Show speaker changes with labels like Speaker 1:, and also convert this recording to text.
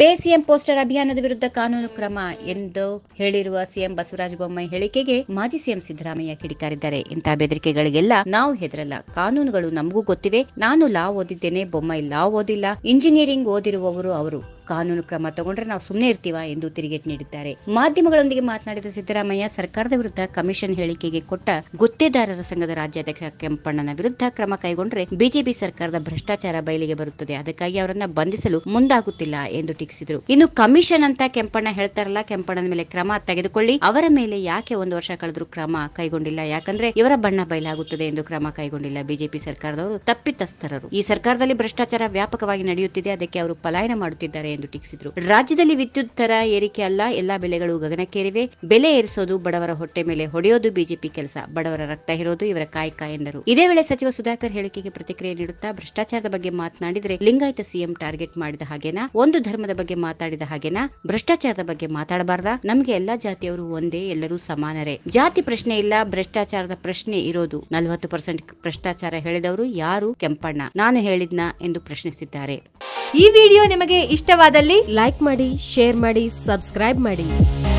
Speaker 1: pay CM poster ಅಭಿಯಾನದ ವಿರುದ್ಧ ಕಾನೂನು ಕ್ರಮ ಎಂದು ಹೇಳಿರುವ ಸಿಎಂ ಬಸವರಾಜ ಬೊಮ್ಮಾಯಿ ಹೇಳಿಕೆಗೆ ಮಾಜಿ ಸಿಎಂ ಸಿದ್ದರಾಮಯ್ಯ ಕಿಡಿಕಾರಿದ್ದಾರೆ ಇಂತಹ ಬೆದರಿಕೆಗಳಿಗೆಲ್ಲ ನಾವು ಹೆದರಲ್ಲ ಕಾನೂನುಗಳು ನಮಗೂ ಗೊತ್ತಿವೆ ನಾನು ಲಾ ಓದಿದ್ದೇನೆ ಬೊಮ್ಮಾಯಿ ಲಾ ಓದಿಲ್ಲ ಇಂಜಿನಿಯರಿಂಗ್ ಓದಿರುವವರು ಅವರು ಕಾನೂನು ಕ್ರಮ ತಗೊಂಡ್ರೆ ನಾವು ಸುಮ್ಮನೆ ಇರ್ತೀವ ಎಂದು ತಿರುಗೇಟ್ ನೀಡಿದ್ದಾರೆ ಮಾಧ್ಯಮಗಳೊಂದಿಗೆ ಮಾತನಾಡಿದ ಸಿದ್ದರಾಮಯ್ಯ ಸರ್ಕಾರದ ವಿರುದ್ಧ ಕಮಿಷನ್ ಹೇಳಿಕೆಗೆ ಕೊಟ್ಟ ಗುತ್ತಿದಾರರ ಸಂಘದ ರಾಜ್ಯಾಧ್ಯಕ್ಷ ಕೆಂಪಣ್ಣನ ವಿರುದ್ಧ ಕ್ರಮ ಕೈಗೊಂಡ್ರೆ ಬಿಜೆಪಿ ಸರ್ಕಾರದ ಭ್ರಷ್ಟಾಚಾರ ಬಯಲಿಗೆ ಬರುತ್ತದೆ ಅದಕ್ಕಾಗಿ ಅವರನ್ನ ಬಂಧಿಸಲು ಮುಂದಾಗುತ್ತಿಲ್ಲ ಎಂದು ಇನ್ನು ಕಮಿಷನ್ ಅಂತ ಕೆಂಪಣ್ಣ ಹೇಳ್ತಾರಲ್ಲ ಕೆಂಪಣ್ಣನ ಮೇಲೆ ಕ್ರಮ ತೆಗೆದುಕೊಳ್ಳಿ ಅವರ ಮೇಲೆ ಯಾಕೆ ಒಂದು ವರ್ಷ ಕಳೆದ್ರು ಕ್ರಮ ಕೈಗೊಂಡಿಲ್ಲ ಯಾಕಂದ್ರೆ ಇವರ ಬಣ್ಣ ಬಯಲಾಗುತ್ತದೆ ಎಂದು ಕ್ರಮ ಕೈಗೊಂಡಿಲ್ಲ ಬಿಜೆಪಿ ಸರ್ಕಾರದವರು ತಪ್ಪಿತಸ್ಥರರು ಈ ಸರ್ಕಾರದಲ್ಲಿ ಭ್ರಷ್ಟಾಚಾರ ವ್ಯಾಪಕವಾಗಿ ನಡೆಯುತ್ತಿದೆ ಅದಕ್ಕೆ ಅವರು ಪಲಾಯನ ಮಾಡುತ್ತಿದ್ದಾರೆ ಎಂದು ಟೀಕಿಸಿದರು ರಾಜ್ಯದಲ್ಲಿ ವಿದ್ಯುತ್ ದರ ಏರಿಕೆ ಅಲ್ಲ ಎಲ್ಲಾ ಬೆಲೆಗಳು ಗಗನಕ್ಕೇರಿವೆ ಬೆಲೆ ಏರಿಸೋದು ಬಡವರ ಹೊಟ್ಟೆ ಮೇಲೆ ಹೊಡೆಯೋದು ಬಿಜೆಪಿ ಕೆಲಸ ಬಡವರ ರಕ್ತ ಇರೋದು ಇವರ ಕಾಯಕ ಎಂದರು ಇದೇ ವೇಳೆ ಸಚಿವ ಸುಧಾಕರ್ ಹೇಳಿಕೆಗೆ ಪ್ರತಿಕ್ರಿಯೆ ನೀಡುತ್ತಾ ಭ್ರಷ್ಟಾಚಾರದ ಬಗ್ಗೆ ಮಾತನಾಡಿದರೆ ಲಿಂಗಾಯತ ಸಿಎಂ ಟಾರ್ಗೆಟ್ ಮಾಡಿದ ಹಾಗೇನಾ ಒಂದು ಧರ್ಮದ ಬಗ್ಗೆ ಮಾತಾಡಿದ ಹಾಗೇನಾ ಭ್ರಷ್ಟಾಚಾರದ ಬಗ್ಗೆ ಮಾತಾಡಬಾರ್ದ ನಮ್ಗೆ ಎಲ್ಲಾ ಜಾತಿಯವರು ಒಂದೇ ಎಲ್ಲರೂ ಸಮಾನರೇ ಜಾತಿ ಪ್ರಶ್ನೆ ಇಲ್ಲ ಭ್ರಷ್ಟಾಚಾರದ ಪ್ರಶ್ನೆ ಇರೋದು ನಲವತ್ತು ಪರ್ಸೆಂಟ್ ಭ್ರಷ್ಟಾಚಾರ ಹೇಳಿದವರು ಯಾರು ಕೆಂಪಣ್ಣ ನಾನು ಹೇಳಿದ್ನ ಎಂದು ಪ್ರಶ್ನಿಸಿದ್ದಾರೆ
Speaker 2: ಈ ವಿಡಿಯೋ ನಿಮಗೆ ಇಷ್ಟವಾದಲ್ಲಿ ಲೈಕ್ ಮಾಡಿ ಶೇರ್ ಮಾಡಿ ಸಬ್ಸ್ಕ್ರೈಬ್ ಮಾಡಿ